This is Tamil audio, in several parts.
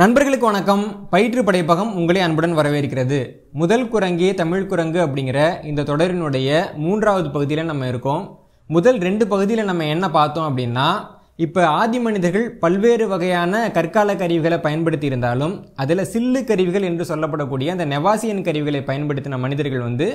நண்பர்களுக்கு வணக்கம் பயிற்று படைப்பகம் உங்களை அன்புடன் வரவேற்கிறது முதல் குரங்கே தமிழ் குரங்கு அப்படிங்கிற இந்த தொடரினுடைய மூன்றாவது பகுதியில் நம்ம இருக்கோம் முதல் ரெண்டு பகுதியில் நம்ம என்ன பார்த்தோம் அப்படின்னா இப்போ ஆதி மனிதர்கள் பல்வேறு வகையான கற்கால கருவிகளை பயன்படுத்தி இருந்தாலும் அதில் சில்லு கருவிகள் என்று சொல்லப்படக்கூடிய அந்த நெவாசியன் கருவிகளை பயன்படுத்தின மனிதர்கள் வந்து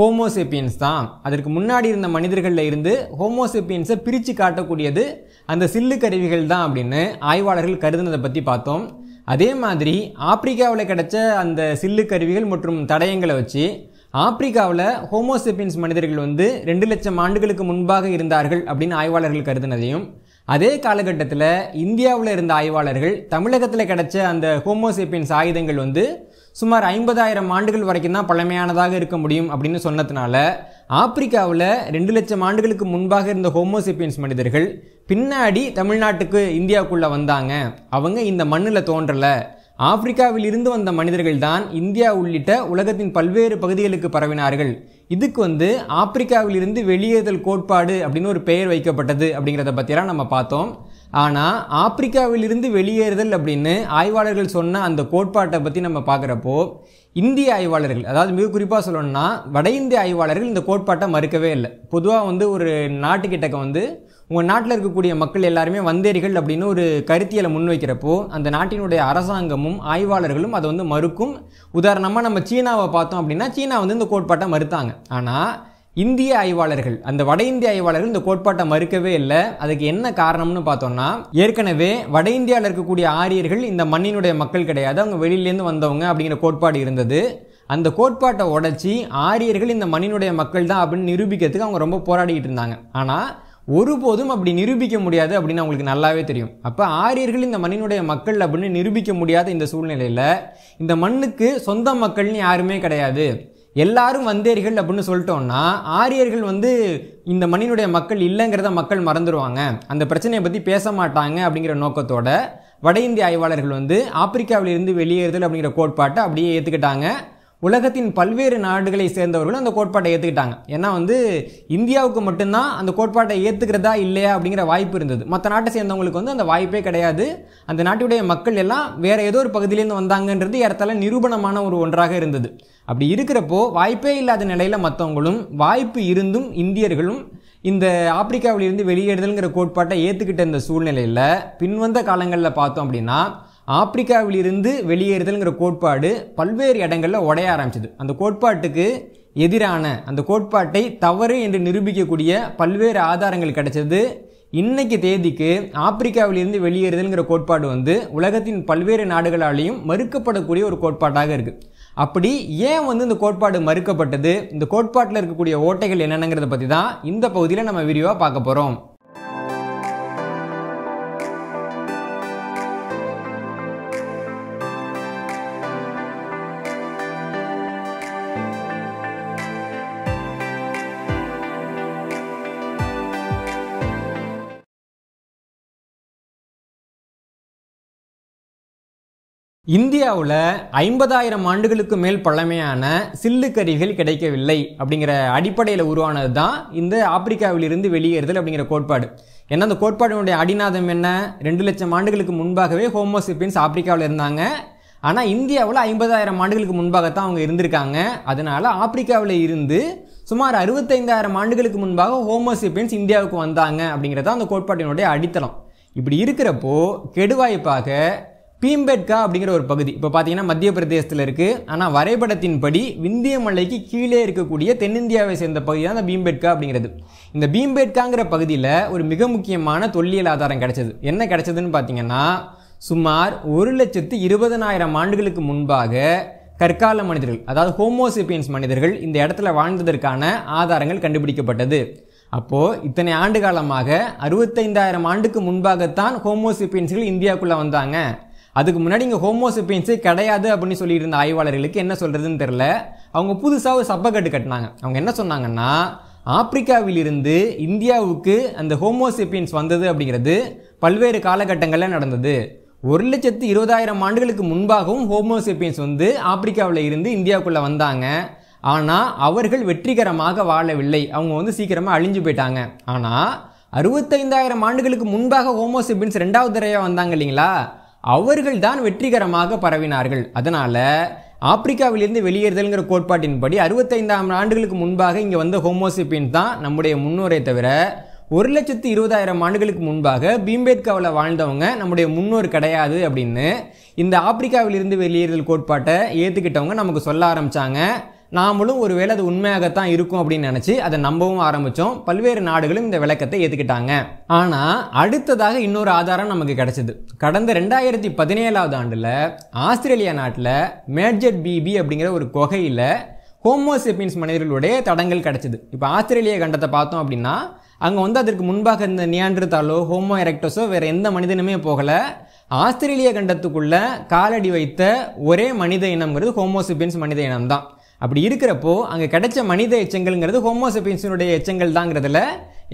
ஹோமோசெப்பியன்ஸ் தான் அதற்கு முன்னாடி இருந்த மனிதர்களில் இருந்து ஹோமோசெப்பியன்ஸை பிரித்து காட்டக்கூடியது அந்த சில்லு கருவிகள் தான் அப்படின்னு ஆய்வாளர்கள் கருதுனதை பற்றி பார்த்தோம் அதே மாதிரி ஆப்பிரிக்காவில் கிடைச்ச அந்த சில்லு கருவிகள் மற்றும் தடயங்களை வச்சு ஆப்பிரிக்காவில் ஹோமோசெப்பின்ஸ் மனிதர்கள் வந்து ரெண்டு லட்சம் ஆண்டுகளுக்கு முன்பாக இருந்தார்கள் அப்படின்னு ஆய்வாளர்கள் கருதினதையும் அதே காலகட்டத்தில் இந்தியாவில் இருந்த ஆய்வாளர்கள் தமிழகத்தில் கிடைச்ச அந்த ஹோமோசெப்பின்ஸ் ஆயுதங்கள் வந்து சுமார் ஐம்பதாயிரம் ஆண்டுகள் வரைக்கும் தான் பழமையானதாக இருக்க முடியும் அப்படின்னு சொன்னதுனால ஆப்பிரிக்காவில் ரெண்டு லட்சம் ஆண்டுகளுக்கு முன்பாக இருந்த ஹோமோசிபியன்ஸ் மனிதர்கள் பின்னாடி தமிழ்நாட்டுக்கு இந்தியாவுக்குள்ளே வந்தாங்க அவங்க இந்த மண்ணில் தோன்றலை ஆப்பிரிக்காவில் இருந்து வந்த மனிதர்கள் தான் இந்தியா உள்ளிட்ட உலகத்தின் பல்வேறு பகுதிகளுக்கு பரவினார்கள் இதுக்கு வந்து ஆப்பிரிக்காவில் இருந்து வெளியேறுதல் கோட்பாடு அப்படின்னு ஒரு பெயர் வைக்கப்பட்டது அப்படிங்கிறத பற்றிலாம் நம்ம பார்த்தோம் ஆனால் ஆப்பிரிக்காவிலிருந்து வெளியேறுதல் அப்படின்னு ஆய்வாளர்கள் சொன்ன அந்த கோட்பாட்டை பற்றி நம்ம பார்க்குறப்போ இந்திய ஆய்வாளர்கள் அதாவது மிக குறிப்பாக சொல்லணும்னா வட இந்திய ஆய்வாளர்கள் இந்த கோட்பாட்டை மறுக்கவே இல்லை பொதுவாக வந்து ஒரு நாட்டுக்கிட்டக்க வந்து உங்கள் நாட்டில் இருக்கக்கூடிய மக்கள் எல்லாருமே வந்தேரிகள் அப்படின்னு ஒரு கருத்தியலை முன்வைக்கிறப்போ அந்த நாட்டினுடைய அரசாங்கமும் ஆய்வாளர்களும் அதை வந்து மறுக்கும் உதாரணமாக நம்ம சீனாவை பார்த்தோம் அப்படின்னா சீனா வந்து இந்த கோட்பாட்டை மறுத்தாங்க ஆனால் இந்திய ஆய்வாளர்கள் அந்த வட இந்திய ஆய்வாளர்கள் இந்த கோட்பாட்டை மறுக்கவே இல்லை அதுக்கு என்ன காரணம்னு பார்த்தோம்னா ஏற்கனவே வட இந்தியாவில் இருக்கக்கூடிய ஆரியர்கள் இந்த மண்ணினுடைய மக்கள் கிடையாது அவங்க வெளியிலேருந்து வந்தவங்க அப்படிங்கிற கோட்பாடு இருந்தது அந்த கோட்பாட்டை உடச்சி ஆரியர்கள் இந்த மண்ணினுடைய மக்கள் தான் அப்படின்னு நிரூபிக்கிறதுக்கு அவங்க ரொம்ப போராடிக்கிட்டு இருந்தாங்க ஆனால் ஒருபோதும் அப்படி நிரூபிக்க முடியாது அப்படின்னு அவங்களுக்கு நல்லாவே தெரியும் அப்போ ஆரியர்கள் இந்த மண்ணினுடைய மக்கள் அப்படின்னு நிரூபிக்க முடியாத இந்த சூழ்நிலையில் இந்த மண்ணுக்கு சொந்த மக்கள்னு யாருமே கிடையாது எல்லாரும் வந்தேர்கள் அப்படின்னு சொல்லிட்டோம்னா ஆரியர்கள் வந்து இந்த மண்ணினுடைய மக்கள் இல்லைங்கிறத மக்கள் மறந்துடுவாங்க அந்த பிரச்சனையை பற்றி பேச மாட்டாங்க அப்படிங்கிற நோக்கத்தோட வட இந்திய ஆய்வாளர்கள் வந்து ஆப்பிரிக்காவிலிருந்து வெளியேறுதல் அப்படிங்கிற கோட்பாட்டை அப்படியே ஏற்றுக்கிட்டாங்க உலகத்தின் பல்வேறு நாடுகளை சேர்ந்தவர்களும் அந்த கோட்பாட்டை ஏற்றுக்கிட்டாங்க ஏன்னா வந்து இந்தியாவுக்கு மட்டும்தான் அந்த கோட்பாட்டை ஏற்றுக்கிறதா இல்லையா அப்படிங்கிற வாய்ப்பு இருந்தது மற்ற நாட்டை சேர்ந்தவங்களுக்கு வந்து அந்த வாய்ப்பே கிடையாது அந்த நாட்டுடைய மக்கள் எல்லாம் வேறு ஏதோ ஒரு பகுதியிலேருந்து வந்தாங்கன்றது ஏறத்தால நிரூபணமான ஒரு ஒன்றாக இருந்தது அப்படி இருக்கிறப்போ வாய்ப்பே இல்லாத நிலையில் மற்றவங்களும் வாய்ப்பு இருந்தும் இந்தியர்களும் இந்த ஆப்பிரிக்காவிலிருந்து வெளியேறுதல்ங்கிற கோட்பாட்டை ஏற்றுக்கிட்ட இந்த சூழ்நிலையில் பின்வந்த காலங்களில் பார்த்தோம் அப்படின்னா ஆப்பிரிக்காவிலிருந்து வெளியேறுதல்ங்கிற கோட்பாடு பல்வேறு இடங்களில் உடைய ஆரம்பிச்சது அந்த கோட்பாட்டுக்கு எதிரான அந்த கோட்பாட்டை தவறு என்று நிரூபிக்கக்கூடிய பல்வேறு ஆதாரங்கள் கிடைச்சது இன்னைக்கு தேதிக்கு ஆப்பிரிக்காவிலிருந்து வெளியேறுதல்ங்கிற கோட்பாடு வந்து உலகத்தின் பல்வேறு நாடுகளாலையும் மறுக்கப்படக்கூடிய ஒரு கோட்பாட்டாக இருக்குது அப்படி ஏன் வந்து இந்த கோட்பாடு மறுக்கப்பட்டது இந்த கோட்பாட்டில் இருக்கக்கூடிய ஓட்டைகள் என்னென்னங்கிறத பற்றி தான் இந்த பகுதியில் நம்ம விரிவாக பார்க்க போகிறோம் இந்தியாவில் ஐம்பதாயிரம் ஆண்டுகளுக்கு மேல் பழமையான சில்லு கருவிகள் கிடைக்கவில்லை அப்படிங்கிற அடிப்படையில் உருவானது தான் இந்த ஆப்பிரிக்காவிலிருந்து வெளியேறுதல் அப்படிங்கிற கோட்பாடு ஏன்னா அந்த கோட்பாடினுடைய அடிநாதம் என்ன ரெண்டு லட்சம் ஆண்டுகளுக்கு முன்பாகவே ஹோமோசிப்பின்ஸ் ஆப்பிரிக்காவில் இருந்தாங்க ஆனால் இந்தியாவில் ஐம்பதாயிரம் ஆண்டுகளுக்கு முன்பாகத்தான் அவங்க இருந்திருக்காங்க அதனால் ஆப்பிரிக்காவில் இருந்து சுமார் அறுபத்தைந்தாயிரம் ஆண்டுகளுக்கு முன்பாக ஹோமோசிப்பின்ஸ் இந்தியாவுக்கு வந்தாங்க தான் அந்த கோட்பாட்டினுடைய அடித்தளம் இப்படி இருக்கிறப்போ கெடுவாய்ப்பாக பீம்பெட்கா அப்படிங்கிற ஒரு பகுதி இப்போ பார்த்தீங்கன்னா மத்திய பிரதேசத்தில் இருக்குது ஆனால் வரைபடத்தின்படி விந்திய மலைக்கு கீழே இருக்கக்கூடிய தென்னிந்தியாவை சேர்ந்த பகுதி தான் அந்த பீம்பெட்கா அப்படிங்கிறது இந்த பீம்பெட்காங்கிற பகுதியில் ஒரு மிக முக்கியமான தொல்லியல் ஆதாரம் கிடைச்சது என்ன கிடைச்சதுன்னு பார்த்தீங்கன்னா சுமார் ஒரு லட்சத்து இருபதனாயிரம் ஆண்டுகளுக்கு முன்பாக கற்கால மனிதர்கள் அதாவது ஹோமோசிபியன்ஸ் மனிதர்கள் இந்த இடத்துல வாழ்ந்ததற்கான ஆதாரங்கள் கண்டுபிடிக்கப்பட்டது அப்போது இத்தனை ஆண்டு காலமாக அறுபத்தைந்தாயிரம் ஆண்டுக்கு முன்பாகத்தான் ஹோமோசிபியன்ஸ்கள் இந்தியாவுக்குள்ளே வந்தாங்க அதுக்கு முன்னாடி இங்கே ஹோமோசிபியன்ஸே கிடையாது அப்படின்னு சொல்லிட்டு இருந்த ஆய்வாளர்களுக்கு என்ன சொல்கிறதுன்னு தெரில அவங்க புதுசாக ஒரு சப்பக்கட்டு கட்டினாங்க அவங்க என்ன சொன்னாங்கன்னா ஆப்பிரிக்காவிலிருந்து இந்தியாவுக்கு அந்த ஹோமோசிபியன்ஸ் வந்தது அப்படிங்கிறது பல்வேறு காலகட்டங்களில் நடந்தது ஒரு லட்சத்து இருபதாயிரம் ஆண்டுகளுக்கு முன்பாகவும் ஹோமோசிபியன்ஸ் வந்து ஆப்பிரிக்காவில் இருந்து இந்தியாவுக்குள்ளே வந்தாங்க ஆனால் அவர்கள் வெற்றிகரமாக வாழவில்லை அவங்க வந்து சீக்கிரமாக அழிஞ்சு போயிட்டாங்க ஆனால் அறுபத்தைந்தாயிரம் ஆண்டுகளுக்கு முன்பாக ஹோமோசிபியன்ஸ் ரெண்டாவது தடவையாக வந்தாங்க இல்லைங்களா அவர்கள்தான் வெற்றிகரமாக பரவினார்கள் அதனால் ஆப்பிரிக்காவிலிருந்து வெளியேறுதல்ங்கிற கோட்பாட்டின்படி அறுபத்தைந்தாம் ஆண்டுகளுக்கு முன்பாக இங்கே வந்த ஹோமோசிபின் தான் நம்முடைய முன்னோரை தவிர ஒரு லட்சத்து இருபதாயிரம் ஆண்டுகளுக்கு முன்பாக பீம்பேத்காவில் வாழ்ந்தவங்க நம்முடைய முன்னோர் கிடையாது அப்படின்னு இந்த ஆப்பிரிக்காவிலிருந்து வெளியேறுதல் கோட்பாட்டை ஏற்றுக்கிட்டவங்க நமக்கு சொல்ல ஆரம்பித்தாங்க நாமளும் ஒரு வேளை அது உண்மையாகத்தான் இருக்கும் அப்படின்னு நினச்சி அதை நம்பவும் ஆரம்பித்தோம் பல்வேறு நாடுகளும் இந்த விளக்கத்தை ஏற்றுக்கிட்டாங்க ஆனால் அடுத்ததாக இன்னொரு ஆதாரம் நமக்கு கிடைச்சிது கடந்த ரெண்டாயிரத்தி பதினேழாவது ஆண்டில் ஆஸ்திரேலியா நாட்டில் மேட்ஜெட் பிபி அப்படிங்கிற ஒரு கொகையில் ஹோமோசெப்பின்ஸ் மனிதர்களுடைய தடங்கள் கிடச்சிது இப்போ ஆஸ்திரேலிய கண்டத்தை பார்த்தோம் அப்படின்னா அங்கே வந்து அதற்கு முன்பாக இந்த நியாண்டர்தாலோ ஹோமோ எரக்டஸோ வேறு எந்த மனிதனுமே போகலை ஆஸ்திரேலிய கண்டத்துக்குள்ளே காலடி வைத்த ஒரே மனித இனம்ங்கிறது ஹோமோசிபியன்ஸ் மனித இனம் தான் அப்படி இருக்கிறப்போ அங்கே கிடைச்ச மனித எச்சங்கள்ங்கிறது ஹோமோசெப்பின்ஸினுடைய எச்சங்கள் தாங்கிறதுல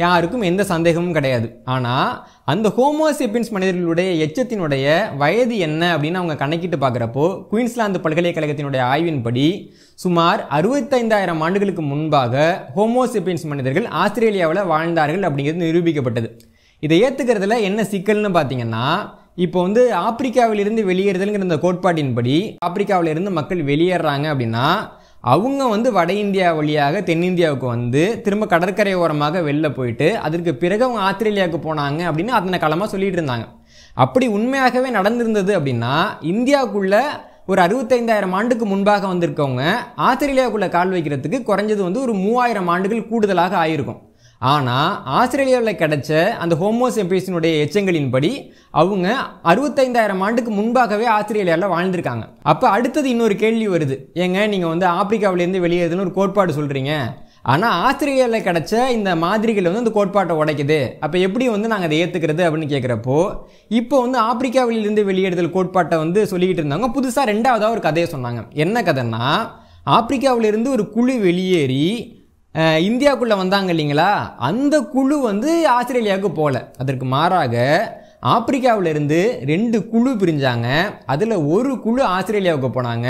யாருக்கும் எந்த சந்தேகமும் கிடையாது ஆனால் அந்த ஹோமோசெப்பின்ஸ் மனிதர்களுடைய எச்சத்தினுடைய வயது என்ன அப்படின்னு அவங்க கணக்கிட்டு பார்க்குறப்போ குயின்ஸ்லாந்து பல்கலைக்கழகத்தினுடைய ஆய்வின்படி சுமார் அறுபத்தைந்தாயிரம் ஆண்டுகளுக்கு முன்பாக ஹோமோசெப்பின்ஸ் மனிதர்கள் ஆஸ்திரேலியாவில் வாழ்ந்தார்கள் அப்படிங்கிறது நிரூபிக்கப்பட்டது இதை ஏற்றுக்கிறதுல என்ன சிக்கல்னு பார்த்தீங்கன்னா இப்போ வந்து ஆப்பிரிக்காவிலிருந்து வெளியேறுதல்ங்கிற இந்த கோட்பாட்டின்படி ஆப்பிரிக்காவிலிருந்து மக்கள் வெளியேறாங்க அப்படின்னா அவங்க வந்து வட இந்தியா வழியாக தென்னிந்தியாவுக்கு வந்து திரும்ப கடற்கரை ஓரமாக வெளில போயிட்டு அதற்கு பிறகு அவங்க ஆஸ்திரேலியாவுக்கு போனாங்க அப்படின்னு அத்தனை காலமாக சொல்லிட்டு இருந்தாங்க அப்படி உண்மையாகவே நடந்திருந்தது அப்படின்னா இந்தியாவுக்குள்ளே ஒரு அறுபத்தைந்தாயிரம் ஆண்டுக்கு முன்பாக வந்திருக்கவங்க ஆஸ்திரேலியாவுக்குள்ளே கால் வைக்கிறதுக்கு குறைஞ்சது வந்து ஒரு மூவாயிரம் ஆண்டுகள் கூடுதலாக ஆயிருக்கும் ஆனால் ஆஸ்திரேலியாவில் கிடைச்ச அந்த ஹோமோசெம்பியஸினுடைய எச்சங்களின்படி அவங்க அறுபத்தைந்தாயிரம் ஆண்டுக்கு முன்பாகவே ஆஸ்திரேலியாவில் வாழ்ந்திருக்காங்க அப்போ அடுத்தது இன்னொரு கேள்வி வருது ஏங்க நீங்கள் வந்து ஆப்பிரிக்காவிலேருந்து வெளியேறதுன்னு ஒரு கோட்பாடு சொல்கிறீங்க ஆனால் ஆஸ்திரேலியாவில் கிடைச்ச இந்த மாதிரிகள் வந்து அந்த கோட்பாட்டை உடைக்குது அப்போ எப்படி வந்து நாங்கள் அதை ஏற்றுக்கிறது அப்படின்னு கேட்குறப்போ இப்போ வந்து ஆப்பிரிக்காவிலிருந்து வெளியேறுதல் கோட்பாட்டை வந்து சொல்லிக்கிட்டு இருந்தாங்க புதுசாக ரெண்டாவதாக ஒரு கதையை சொன்னாங்க என்ன கதைன்னா ஆப்பிரிக்காவிலிருந்து ஒரு குழு வெளியேறி இந்தியாவுக்குள்ளே வந்தாங்க இல்லைங்களா அந்த குழு வந்து ஆஸ்திரேலியாவுக்கு போகல அதற்கு மாறாக ஆப்பிரிக்காவிலிருந்து ரெண்டு குழு பிரிஞ்சாங்க அதில் ஒரு குழு ஆஸ்திரேலியாவுக்கு போனாங்க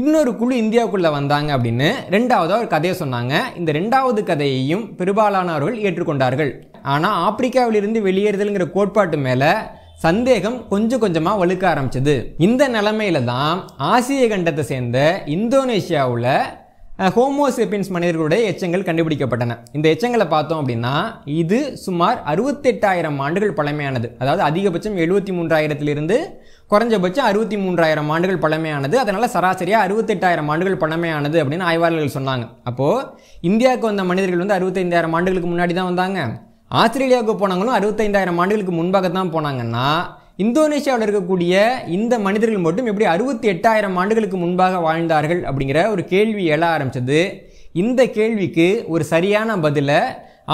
இன்னொரு குழு இந்தியாவுக்குள்ளே வந்தாங்க அப்படின்னு ரெண்டாவதாக ஒரு கதையை சொன்னாங்க இந்த ரெண்டாவது கதையையும் பெரும்பாலானவர்கள் ஏற்றுக்கொண்டார்கள் ஆனால் ஆப்பிரிக்காவிலிருந்து வெளியேறுதல்ங்கிற கோட்பாட்டு மேலே சந்தேகம் கொஞ்சம் கொஞ்சமாக வலுக்க ஆரம்பிச்சது இந்த நிலமையில தான் ஆசிய கண்டத்தை சேர்ந்த இந்தோனேஷியாவில் ஹோமோசெப்பின்ஸ் மனிதர்களுடைய எச்சங்கள் கண்டுபிடிக்கப்பட்டன இந்த எச்சங்களை பார்த்தோம் அப்படின்னா இது சுமார் அறுபத்தெட்டாயிரம் ஆண்டுகள் பழமையானது அதாவது அதிகபட்சம் எழுபத்தி மூன்றாயிரத்திலிருந்து குறைஞ்சபட்சம் அறுபத்தி மூன்றாயிரம் ஆண்டுகள் பழமையானது அதனால் சராசரியாக அறுபத்தெட்டாயிரம் ஆண்டுகள் பழமையானது அப்படின்னு ஆய்வாளர்கள் சொன்னாங்க அப்போது இந்தியாவுக்கு வந்த மனிதர்கள் வந்து அறுபத்தைந்தாயிரம் ஆண்டுகளுக்கு முன்னாடி தான் வந்தாங்க ஆஸ்திரேலியாவுக்கு போனாங்களும் அறுபத்தைந்தாயிரம் ஆண்டுகளுக்கு முன்பாக தான் போனாங்கன்னா இந்தோனேஷியாவில் இருக்கக்கூடிய இந்த மனிதர்கள் மட்டும் எப்படி அறுபத்தி எட்டாயிரம் ஆண்டுகளுக்கு முன்பாக வாழ்ந்தார்கள் அப்படிங்கிற ஒரு கேள்வி எழ ஆரம்பித்தது இந்த கேள்விக்கு ஒரு சரியான பதிலை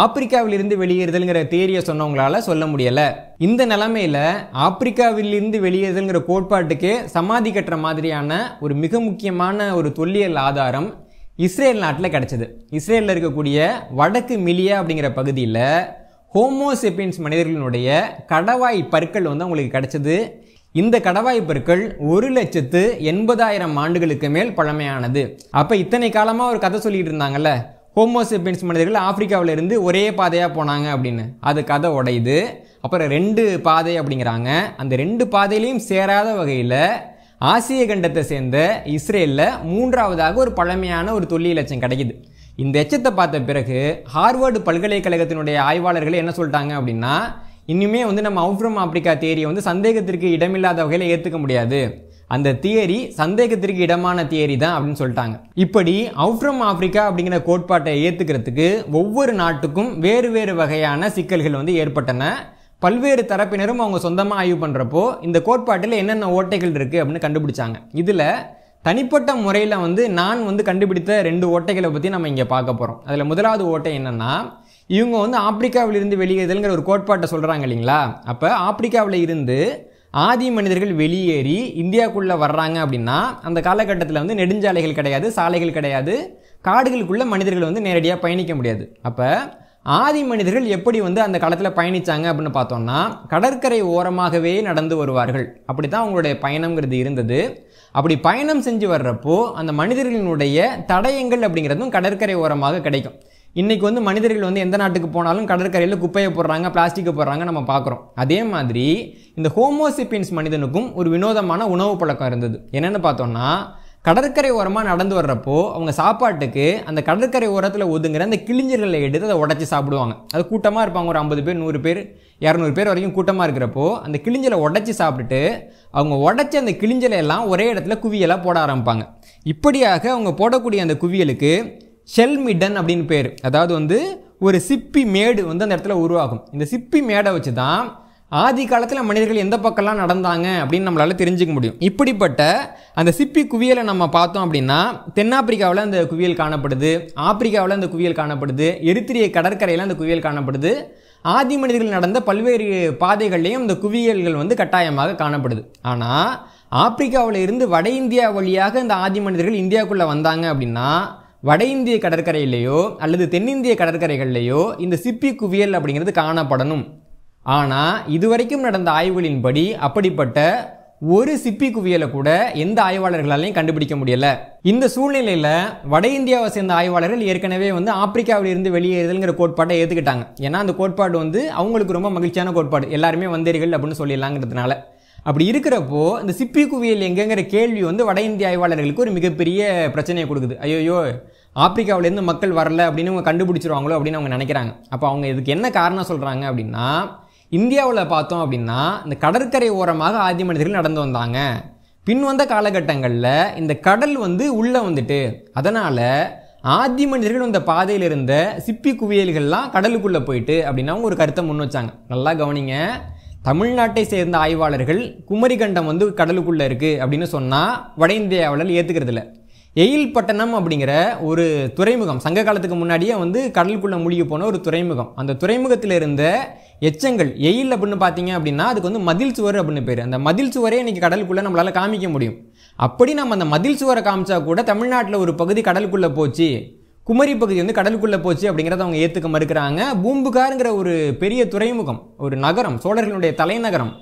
ஆப்பிரிக்காவிலிருந்து வெளியேறுதல்ங்கிற தேரியை சொன்னவங்களால சொல்ல முடியலை இந்த நிலமையில ஆப்பிரிக்காவிலிருந்து வெளியேறுதல்ங்கிற கோட்பாட்டுக்கு சமாதி கட்டுற மாதிரியான ஒரு மிக முக்கியமான ஒரு தொல்லியல் ஆதாரம் இஸ்ரேல் நாட்டில் கிடச்சிது இஸ்ரேலில் இருக்கக்கூடிய வடக்கு மிலியா அப்படிங்கிற பகுதியில் ஹோமோசெப்பின்ஸ் மனிதர்களினுடைய கடவாய் பற்கள் வந்து அவங்களுக்கு கிடைச்சது இந்த கடவாய் பற்கள் ஒரு லட்சத்து எண்பதாயிரம் ஆண்டுகளுக்கு மேல் பழமையானது அப்போ இத்தனை காலமாக ஒரு கதை சொல்லிட்டு இருந்தாங்கல்ல ஹோமோசெப்பின்ஸ் மனிதர்கள் ஆப்பிரிக்காவில் இருந்து ஒரே பாதையாக போனாங்க அப்படின்னு அது கதை உடையுது அப்புறம் ரெண்டு பாதை அப்படிங்கிறாங்க அந்த ரெண்டு பாதையிலையும் சேராத வகையில் ஆசிய கண்டத்தை சேர்ந்த இஸ்ரேலில் மூன்றாவதாக ஒரு பழமையான ஒரு தொல்லியலட்சம் கிடைக்குது இந்த எச்சத்தை பார்த்த பிறகு ஹார்வர்டு பல்கலைக்கழகத்தினுடைய ஆய்வாளர்கள் என்ன சொல்லிட்டாங்க அப்படின்னா இன்னுமே வந்து நம்ம அவுட் ஃப்ரம் ஆப்பிரிக்கா தியரியை வந்து சந்தேகத்திற்கு இடமில்லாத வகையில் ஏற்றுக்க முடியாது அந்த தியரி சந்தேகத்திற்கு இடமான தியரி தான் அப்படின்னு சொல்லிட்டாங்க இப்படி அவுட் ஃப்ரம் ஆப்பிரிக்கா அப்படிங்கிற கோட்பாட்டை ஏற்றுக்கிறதுக்கு ஒவ்வொரு நாட்டுக்கும் வேறு வேறு வகையான சிக்கல்கள் வந்து ஏற்பட்டன பல்வேறு தரப்பினரும் அவங்க சொந்தமாக ஆய்வு பண்ணுறப்போ இந்த கோட்பாட்டில் என்னென்ன ஓட்டைகள் இருக்குது அப்படின்னு கண்டுபிடிச்சாங்க இதில் தனிப்பட்ட முறையில் வந்து நான் வந்து கண்டுபிடித்த ரெண்டு ஓட்டைகளை பற்றி நம்ம இங்கே பார்க்க போகிறோம் அதில் முதலாவது ஓட்டை என்னென்னா இவங்க வந்து ஆப்பிரிக்காவிலிருந்து வெளியேறுதல்ங்கிற ஒரு கோட்பாட்டை சொல்கிறாங்க இல்லைங்களா அப்போ ஆப்பிரிக்காவில் இருந்து ஆதி மனிதர்கள் வெளியேறி இந்தியாவுக்குள்ளே வர்றாங்க அப்படின்னா அந்த காலகட்டத்தில் வந்து நெடுஞ்சாலைகள் கிடையாது சாலைகள் கிடையாது காடுகளுக்குள்ளே மனிதர்கள் வந்து நேரடியாக பயணிக்க முடியாது அப்போ ஆதி மனிதர்கள் எப்படி வந்து அந்த காலத்தில் பயணித்தாங்க அப்படின்னு பார்த்தோன்னா கடற்கரை ஓரமாகவே நடந்து வருவார்கள் அப்படி தான் அவங்களுடைய பயணங்கிறது இருந்தது அப்படி பயணம் செஞ்சு வர்றப்போ அந்த மனிதர்களினுடைய தடயங்கள் அப்படிங்கிறதும் கடற்கரை ஓரமாக கிடைக்கும் இன்றைக்கி வந்து மனிதர்கள் வந்து எந்த நாட்டுக்கு போனாலும் கடற்கரையில் குப்பையை போடுறாங்க பிளாஸ்டிக்கை போடுறாங்க நம்ம பார்க்குறோம் அதே மாதிரி இந்த ஹோமோசிப்பின்ஸ் மனிதனுக்கும் ஒரு வினோதமான உணவு பழக்கம் இருந்தது என்னென்னு பார்த்தோன்னா கடற்கரை ஓரமாக நடந்து வர்றப்போ அவங்க சாப்பாட்டுக்கு அந்த கடற்கரை ஓரத்தில் ஒதுங்குற அந்த கிழிஞ்சர்களை எடுத்து அதை உடச்சி சாப்பிடுவாங்க அது கூட்டமாக இருப்பாங்க ஒரு ஐம்பது பேர் நூறு பேர் இரநூறு பேர் வரைக்கும் கூட்டமாக இருக்கிறப்போ அந்த கிழிஞ்சலை உடச்சி சாப்பிட்டுட்டு அவங்க உடச்சி அந்த கிழிஞ்சலை எல்லாம் ஒரே இடத்துல குவியலாக போட ஆரம்பிப்பாங்க இப்படியாக அவங்க போடக்கூடிய அந்த குவியலுக்கு ஷெல்மிடன் அப்படின்னு பேர் அதாவது வந்து ஒரு சிப்பி மேடு வந்து அந்த இடத்துல உருவாகும் இந்த சிப்பி மேடை வச்சு தான் ஆதி காலத்தில் மனிதர்கள் எந்த பக்கம்லாம் நடந்தாங்க அப்படின்னு நம்மளால் தெரிஞ்சுக்க முடியும் இப்படிப்பட்ட அந்த சிப்பி குவியலை நம்ம பார்த்தோம் அப்படின்னா தென்னாப்பிரிக்காவில் அந்த குவியல் காணப்படுது ஆப்பிரிக்காவில் அந்த குவியல் காணப்படுது எரித்திரிய கடற்கரையில் அந்த குவியல் காணப்படுது ஆதி மனிதர்கள் நடந்த பல்வேறு பாதைகள்லேயும் இந்த குவியல்கள் வந்து கட்டாயமாக காணப்படுது ஆனால் ஆப்பிரிக்காவில் இருந்து வட இந்தியா வழியாக இந்த ஆதி மனிதர்கள் இந்தியாவுக்குள்ளே வந்தாங்க அப்படின்னா வட இந்திய கடற்கரையிலேயோ அல்லது தென்னிந்திய கடற்கரைகள்லேயோ இந்த சிப்பி குவியல் அப்படிங்கிறது காணப்படணும் ஆனால் இதுவரைக்கும் நடந்த ஆய்வுகளின்படி அப்படிப்பட்ட ஒரு சிப்பி குவியலை கூட எந்த ஆய்வாளர்களாலையும் கண்டுபிடிக்க முடியல இந்த சூழ்நிலையில் வட இந்தியாவை சேர்ந்த ஆய்வாளர்கள் ஏற்கனவே வந்து ஆப்பிரிக்காவிலிருந்து வெளியேறுதல்ங்கிற கோட்பாட்டை ஏற்றுக்கிட்டாங்க ஏன்னா அந்த கோட்பாடு வந்து அவங்களுக்கு ரொம்ப மகிழ்ச்சியான கோட்பாடு எல்லாருமே வந்தீர்கள் அப்படின்னு சொல்லிடலாங்கிறதுனால அப்படி இருக்கிறப்போ இந்த சிப்பி குவியல் எங்கேங்கிற கேள்வி வந்து வட இந்திய ஆய்வாளர்களுக்கு ஒரு மிகப்பெரிய பிரச்சனையை கொடுக்குது ஐயோயோ ஆப்பிரிக்காவிலேருந்து மக்கள் வரல அப்படின்னு அவங்க கண்டுபிடிச்சிருவாங்களோ அப்படின்னு அவங்க நினைக்கிறாங்க அப்போ அவங்க இதுக்கு என்ன காரணம் சொல்கிறாங்க அப்படின்னா இந்தியாவில் பார்த்தோம் அப்படின்னா இந்த கடற்கரை ஓரமாக ஆதி மனிதர்கள் நடந்து வந்தாங்க பின் வந்த காலகட்டங்களில் இந்த கடல் வந்து உள்ளே வந்துட்டு அதனால் ஆதி மனிதர்கள் இந்த பாதையில் இருந்த சிப்பி குவியல்கள்லாம் கடலுக்குள்ளே போயிட்டு அப்படின்னா ஒரு கருத்தை முன் வச்சாங்க நல்லா கவனிங்க தமிழ்நாட்டை சேர்ந்த ஆய்வாளர்கள் குமரிகண்டம் வந்து கடலுக்குள்ளே இருக்குது அப்படின்னு சொன்னால் வட இந்தியாவில் இல்லை எயில் பட்டணம் அப்படிங்கிற ஒரு துறைமுகம் சங்க காலத்துக்கு முன்னாடியே வந்து கடலுக்குள்ளே மூழ்கி போன ஒரு துறைமுகம் அந்த துறைமுகத்தில் இருந்த எச்சங்கள் எயில் அப்படின்னு பார்த்தீங்க அப்படின்னா அதுக்கு வந்து மதில் சுவர் அப்படின்னு பேர் அந்த மதில் சுவரே இன்றைக்கி கடலுக்குள்ளே நம்மளால் காமிக்க முடியும் அப்படி நம்ம அந்த மதில் சுவரை காமிச்சா கூட தமிழ்நாட்டில் ஒரு பகுதி கடலுக்குள்ளே போச்சு குமரி பகுதி வந்து கடலுக்குள்ளே போச்சு அப்படிங்கிறத அவங்க ஏற்றுக்க மறுக்கிறாங்க பூம்புகாருங்கிற ஒரு பெரிய துறைமுகம் ஒரு நகரம் சோழர்களுடைய தலைநகரம்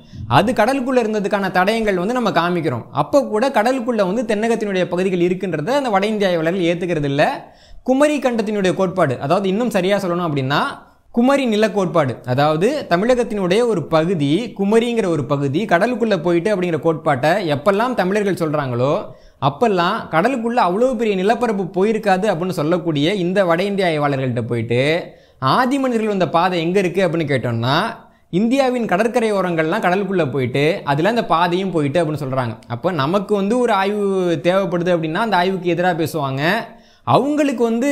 அது கடலுக்குள்ளே இருந்ததுக்கான தடயங்கள் வந்து நம்ம காமிக்கிறோம் அப்போ கூட கடலுக்குள்ளே வந்து தென்னகத்தினுடைய பகுதிகள் இருக்குன்றத அந்த வட இந்தியாவில் ஏற்றுக்கிறது இல்லை குமரி கண்டத்தினுடைய கோட்பாடு அதாவது இன்னும் சரியாக சொல்லணும் அப்படின்னா குமரி நில கோட்பாடு அதாவது தமிழகத்தினுடைய ஒரு பகுதி குமரிங்கிற ஒரு பகுதி கடலுக்குள்ளே போயிட்டு அப்படிங்கிற கோட்பாட்டை எப்பெல்லாம் தமிழர்கள் சொல்கிறாங்களோ அப்பெல்லாம் கடலுக்குள்ளே அவ்வளோ பெரிய நிலப்பரப்பு போயிருக்காது அப்படின்னு சொல்லக்கூடிய இந்த வட இந்திய ஆய்வாளர்கள்ட்ட போயிட்டு ஆதி மனிதர்கள் வந்த பாதை எங்கே இருக்குது அப்படின்னு கேட்டோம்னா இந்தியாவின் கடற்கரை ஓரங்கள்லாம் கடலுக்குள்ளே போயிட்டு அதில் அந்த பாதையும் போயிட்டு அப்படின்னு சொல்கிறாங்க அப்போ நமக்கு வந்து ஒரு ஆய்வு தேவைப்படுது அப்படின்னா அந்த ஆய்வுக்கு எதிராக பேசுவாங்க அவங்களுக்கு வந்து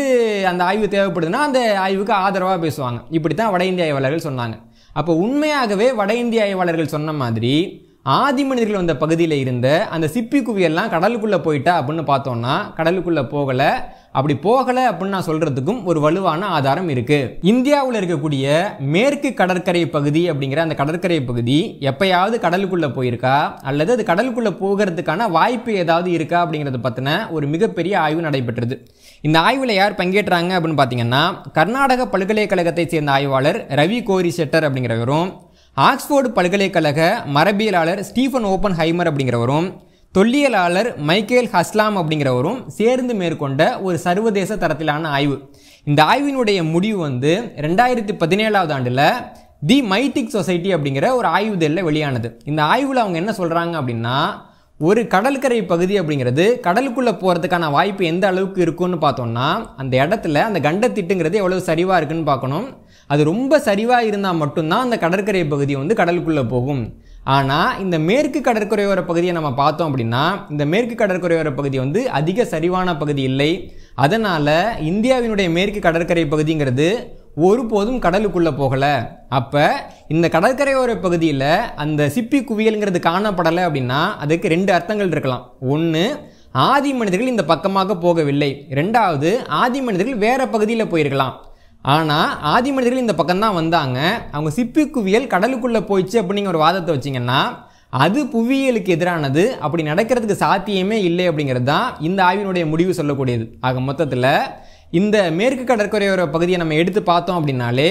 அந்த ஆய்வு தேவைப்படுதுன்னா அந்த ஆய்வுக்கு ஆதரவாக பேசுவாங்க இப்படி தான் வட இந்திய ஆய்வாளர்கள் சொன்னாங்க அப்போ உண்மையாகவே வட இந்திய ஆய்வாளர்கள் சொன்ன மாதிரி ஆதி மனிதர்கள் வந்த பகுதியில் இருந்த அந்த சிப்பி குவியெல்லாம் கடலுக்குள்ளே போயிட்டா அப்படின்னு பார்த்தோன்னா கடலுக்குள்ளே போகலை அப்படி போகலை அப்படின்னு நான் சொல்கிறதுக்கும் ஒரு வலுவான ஆதாரம் இருக்குது இந்தியாவில் இருக்கக்கூடிய மேற்கு கடற்கரை பகுதி அப்படிங்கிற அந்த கடற்கரை பகுதி எப்பயாவது கடலுக்குள்ளே போயிருக்கா அல்லது அது கடலுக்குள்ளே போகிறதுக்கான வாய்ப்பு ஏதாவது இருக்கா அப்படிங்கிறத பற்றின ஒரு மிகப்பெரிய ஆய்வு நடைபெற்றது இந்த ஆய்வில் யார் பங்கேற்றாங்க அப்படின்னு பார்த்தீங்கன்னா கர்நாடக பல்கலைக்கழகத்தை சேர்ந்த ஆய்வாளர் ரவி கோரி செட்டர் அப்படிங்கிறவரும் ஆக்ஸ்போர்டு பல்கலைக்கழக மரபியலாளர் ஸ்டீஃபன் ஓப்பன் ஹைமர் அப்படிங்கிறவரும் தொல்லியலாளர் மைக்கேல் ஹஸ்லாம் அப்படிங்கிறவரும் சேர்ந்து மேற்கொண்ட ஒரு சர்வதேச தரத்திலான ஆய்வு இந்த ஆய்வினுடைய முடிவு வந்து ரெண்டாயிரத்தி பதினேழாவது ஆண்டில் தி மைட்டிக் சொசைட்டி அப்படிங்கிற ஒரு ஆய்வுதலில் வெளியானது இந்த ஆய்வில் அவங்க என்ன சொல்கிறாங்க அப்படின்னா ஒரு கடற்கரை பகுதி அப்படிங்கிறது கடலுக்குள்ளே போகிறதுக்கான வாய்ப்பு எந்த அளவுக்கு இருக்குன்னு பார்த்தோம்னா அந்த இடத்துல அந்த கண்டத்திட்டுங்கிறது எவ்வளோ சரிவாக இருக்குன்னு பார்க்கணும் அது ரொம்ப சரிவாக இருந்தால் மட்டும்தான் அந்த கடற்கரை பகுதி வந்து கடலுக்குள்ளே போகும் ஆனால் இந்த மேற்கு கடற்கரையோர பகுதியை நம்ம பார்த்தோம் அப்படின்னா இந்த மேற்கு கடற்கரையோர பகுதி வந்து அதிக சரிவான பகுதி இல்லை அதனால் இந்தியாவினுடைய மேற்கு கடற்கரை பகுதிங்கிறது ஒருபோதும் கடலுக்குள்ளே போகலை அப்போ இந்த கடற்கரையோர பகுதியில் அந்த சிப்பி குவியலுங்கிறது காணப்படலை அப்படின்னா அதுக்கு ரெண்டு அர்த்தங்கள் இருக்கலாம் ஒன்று ஆதி மனிதர்கள் இந்த பக்கமாக போகவில்லை ரெண்டாவது ஆதி மனிதர்கள் வேறு பகுதியில் போயிருக்கலாம் ஆனால் ஆதி மனிதர்கள் இந்த பக்கம்தான் வந்தாங்க அவங்க சிப்பிக்குவியல் கடலுக்குள்ளே போயிடுச்சு அப்படிங்கிற ஒரு வாதத்தை வச்சிங்கன்னா அது புவியியலுக்கு எதிரானது அப்படி நடக்கிறதுக்கு சாத்தியமே இல்லை அப்படிங்கிறது தான் இந்த ஆய்வினுடைய முடிவு சொல்லக்கூடியது ஆக மொத்தத்தில் இந்த மேற்கு கடற்கரையோர பகுதியை நம்ம எடுத்து பார்த்தோம் அப்படின்னாலே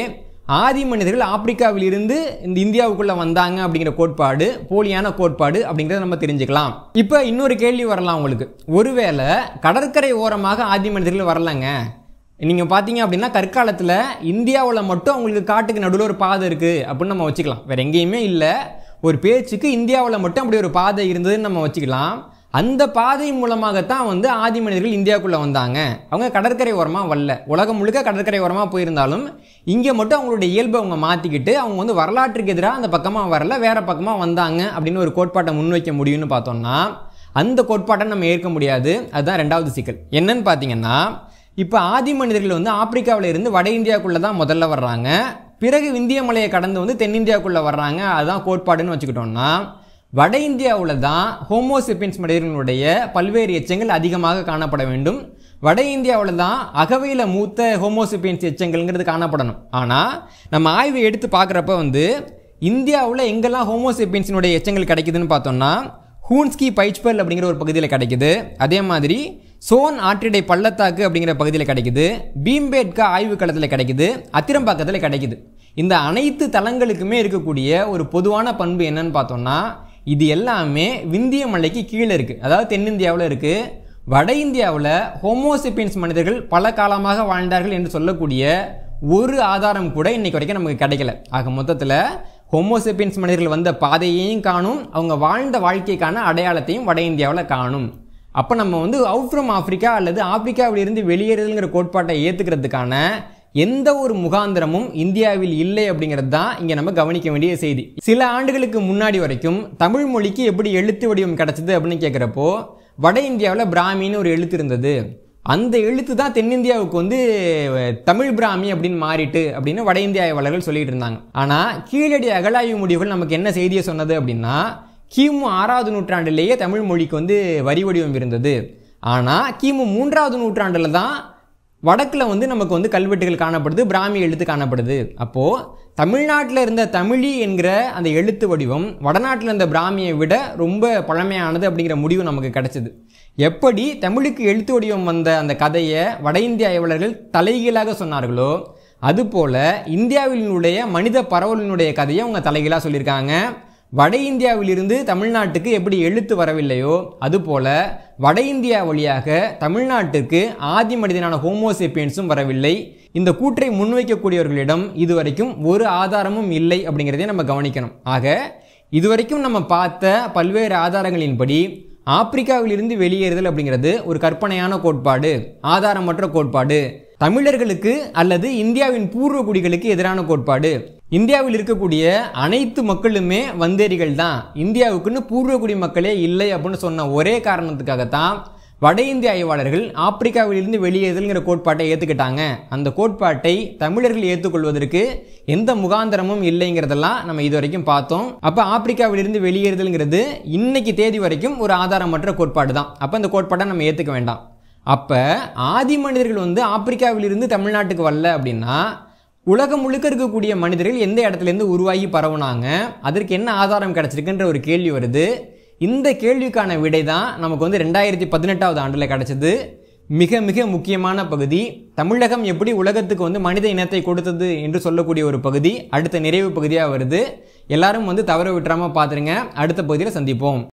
ஆதி மனிதர்கள் ஆப்பிரிக்காவிலிருந்து இந்த இந்தியாவுக்குள்ளே வந்தாங்க அப்படிங்கிற கோட்பாடு போலியான கோட்பாடு அப்படிங்கிறத நம்ம தெரிஞ்சுக்கலாம் இப்போ இன்னொரு கேள்வி வரலாம் உங்களுக்கு ஒருவேளை கடற்கரை ஓரமாக ஆதி மனிதர்கள் வரலங்க நீங்கள் பார்த்தீங்க அப்படின்னா கற்காலத்தில் இந்தியாவில் மட்டும் அவங்களுக்கு காட்டுக்கு நடுவில் ஒரு பாதை இருக்குது அப்படின்னு நம்ம வச்சுக்கலாம் வேறு எங்கேயுமே இல்லை ஒரு பேச்சுக்கு இந்தியாவில் மட்டும் அப்படி ஒரு பாதை இருந்ததுன்னு நம்ம வச்சுக்கலாம் அந்த பாதை மூலமாகத்தான் வந்து ஆதி மனிதர்கள் இந்தியாவுக்குள்ளே வந்தாங்க அவங்க கடற்கரை ஓரமாக வரல உலகம் முழுக்க கடற்கரை ஓரமாக போயிருந்தாலும் இங்கே மட்டும் அவங்களுடைய இயல்பை அவங்க மாற்றிக்கிட்டு அவங்க வந்து வரலாற்றுக்கு எதிராக அந்த பக்கமாக வரல வேறு பக்கமாக வந்தாங்க அப்படின்னு ஒரு கோட்பாட்டை முன்வைக்க முடியும்னு பார்த்தோம்னா அந்த கோட்பாட்டை நம்ம ஏற்க முடியாது அதுதான் ரெண்டாவது சிக்கல் என்னன்னு பார்த்தீங்கன்னா இப்போ ஆதி மனிதர்கள் வந்து ஆப்பிரிக்காவில் இருந்து வட இந்தியாவுக்குள்ளே தான் முதல்ல வர்றாங்க பிறகு இந்திய மலையை கடந்து வந்து தென்னிந்தியாவுக்குள்ளே வர்றாங்க அதுதான் கோட்பாடுன்னு வச்சுக்கிட்டோம்னா வட இந்தியாவில் தான் ஹோமோசிபின்ஸ் மனிதர்களுடைய பல்வேறு எச்சங்கள் அதிகமாக காணப்பட வேண்டும் வட இந்தியாவில் தான் அகவையில் மூத்த ஹோமோசிபியன்ஸ் எச்சங்கள்ங்கிறது காணப்படணும் ஆனால் நம்ம ஆய்வை எடுத்து பார்க்குறப்ப வந்து இந்தியாவில் எங்கெல்லாம் ஹோமோசிபியன்ஸினுடைய எச்சங்கள் கிடைக்குதுன்னு பார்த்தோம்னா ஹூன்ஸ்கி பைச்பல் அப்படிங்கிற ஒரு பகுதியில் கிடைக்குது அதே மாதிரி சோன் ஆற்றிடை பள்ளத்தாக்கு அப்படிங்கிற பகுதியில் கிடைக்குது பீம்பேட்கா ஆய்வுக்களத்தில் கிடைக்குது அத்திரம்பாக்கத்தில் கிடைக்குது இந்த அனைத்து தலங்களுக்குமே இருக்கக்கூடிய ஒரு பொதுவான பண்பு என்னன்னு பார்த்தோம்னா இது எல்லாமே விந்திய மலைக்கு கீழே இருக்குது அதாவது தென்னிந்தியாவில் இருக்குது வட இந்தியாவில் ஹோமோசிப்பின்ஸ் மனிதர்கள் பல காலமாக வாழ்ந்தார்கள் என்று சொல்லக்கூடிய ஒரு ஆதாரம் கூட இன்னைக்கு வரைக்கும் நமக்கு கிடைக்கல ஆக மொத்தத்தில் ஹோமோசிப்பின்ஸ் மனிதர்கள் வந்த பாதையையும் காணும் அவங்க வாழ்ந்த வாழ்க்கைக்கான அடையாளத்தையும் வட இந்தியாவில் காணும் அப்போ நம்ம வந்து அவுட் ஃப்ரம் ஆஃப்ரிக்கா அல்லது ஆப்பிரிக்காவிலிருந்து வெளியேறுதல்ங்கிற கோட்பாட்டை ஏற்றுக்கிறதுக்கான எந்த ஒரு முகாந்திரமும் இந்தியாவில் இல்லை அப்படிங்கிறது தான் இங்கே நம்ம கவனிக்க வேண்டிய செய்தி சில ஆண்டுகளுக்கு முன்னாடி வரைக்கும் தமிழ் மொழிக்கு எப்படி எழுத்து வடிவம் கிடச்சிது அப்படின்னு கேட்குறப்போ வட இந்தியாவில் பிராமின்னு ஒரு எழுத்து இருந்தது அந்த எழுத்து தான் தென்னிந்தியாவுக்கு வந்து தமிழ் பிராமி அப்படின்னு மாறிட்டு அப்படின்னு வட இந்திய ஆய்வாளர்கள் சொல்லிட்டு இருந்தாங்க ஆனால் கீழடி அகலாய்வு முடிவுகள் நமக்கு என்ன செய்தியை சொன்னது அப்படின்னா கிமு ஆறாவது நூற்றாண்டுலேயே தமிழ் மொழிக்கு வந்து வரி வடிவம் இருந்தது ஆனால் கிமு மூன்றாவது நூற்றாண்டில் தான் வடக்கில் வந்து நமக்கு வந்து கல்வெட்டுகள் காணப்படுது பிராமி எழுத்து காணப்படுது அப்போது தமிழ்நாட்டில் இருந்த தமிழி என்கிற அந்த எழுத்து வடிவம் வடநாட்டில் இருந்த பிராமியை விட ரொம்ப பழமையானது அப்படிங்கிற முடிவு நமக்கு கிடச்சிது எப்படி தமிழுக்கு எழுத்து வடிவம் வந்த அந்த கதையை வட இந்திய ஆய்வாளர்கள் தலைகீழாக சொன்னார்களோ அதுபோல் இந்தியாவினுடைய மனித பரவலினுடைய கதையை அவங்க தலைகீழாக சொல்லியிருக்காங்க வட இந்தியாவிலிருந்து தமிழ்நாட்டுக்கு எப்படி எழுத்து வரவில்லையோ அதுபோல வட இந்தியா வழியாக தமிழ்நாட்டுக்கு ஆதி மனிதனான ஹோமோசேப்பியன்ஸும் வரவில்லை இந்த கூற்றை முன்வைக்கக்கூடியவர்களிடம் இதுவரைக்கும் ஒரு ஆதாரமும் இல்லை அப்படிங்கிறதே நம்ம கவனிக்கணும் ஆக இதுவரைக்கும் நம்ம பார்த்த பல்வேறு ஆதாரங்களின்படி ஆப்பிரிக்காவிலிருந்து வெளியேறுதல் அப்படிங்கிறது ஒரு கற்பனையான கோட்பாடு ஆதாரமற்ற கோட்பாடு தமிழர்களுக்கு அல்லது இந்தியாவின் பூர்வ குடிகளுக்கு எதிரான கோட்பாடு இந்தியாவில் இருக்கக்கூடிய அனைத்து மக்களுமே வந்தேரிகள் தான் இந்தியாவுக்குன்னு பூர்வக்குடி மக்களே இல்லை அப்படின்னு சொன்ன ஒரே காரணத்துக்காகத்தான் வட இந்திய ஆய்வாளர்கள் ஆப்பிரிக்காவிலிருந்து வெளியேறுதல்ங்கிற கோட்பாட்டை ஏற்றுக்கிட்டாங்க அந்த கோட்பாட்டை தமிழர்கள் ஏற்றுக்கொள்வதற்கு எந்த முகாந்திரமும் இல்லைங்கிறதெல்லாம் நம்ம இது வரைக்கும் பார்த்தோம் அப்போ ஆப்பிரிக்காவிலிருந்து வெளியேறுதல்ங்கிறது இன்னைக்கு தேதி வரைக்கும் ஒரு ஆதாரமற்ற கோட்பாடு தான் அப்போ அந்த கோட்பாட்டை நம்ம ஏற்றுக்க வேண்டாம் அப்போ ஆதி மனிதர்கள் வந்து ஆப்பிரிக்காவிலிருந்து தமிழ்நாட்டுக்கு வரல அப்படின்னா உலகம் முழுக்க இருக்கக்கூடிய மனிதர்கள் எந்த இடத்துலேருந்து உருவாகி பரவுனாங்க அதற்கு என்ன ஆதாரம் கிடச்சிருக்குன்ற ஒரு கேள்வி வருது இந்த கேள்விக்கான விடை தான் நமக்கு வந்து ரெண்டாயிரத்தி பதினெட்டாவது ஆண்டில் கிடச்சிது மிக மிக முக்கியமான பகுதி தமிழகம் எப்படி உலகத்துக்கு வந்து மனித இனத்தை கொடுத்தது என்று சொல்லக்கூடிய ஒரு பகுதி அடுத்த நிறைவு பகுதியாக வருது எல்லாரும் வந்து தவற விட்டுறாமல் பார்த்துருங்க அடுத்த பகுதியில் சந்திப்போம்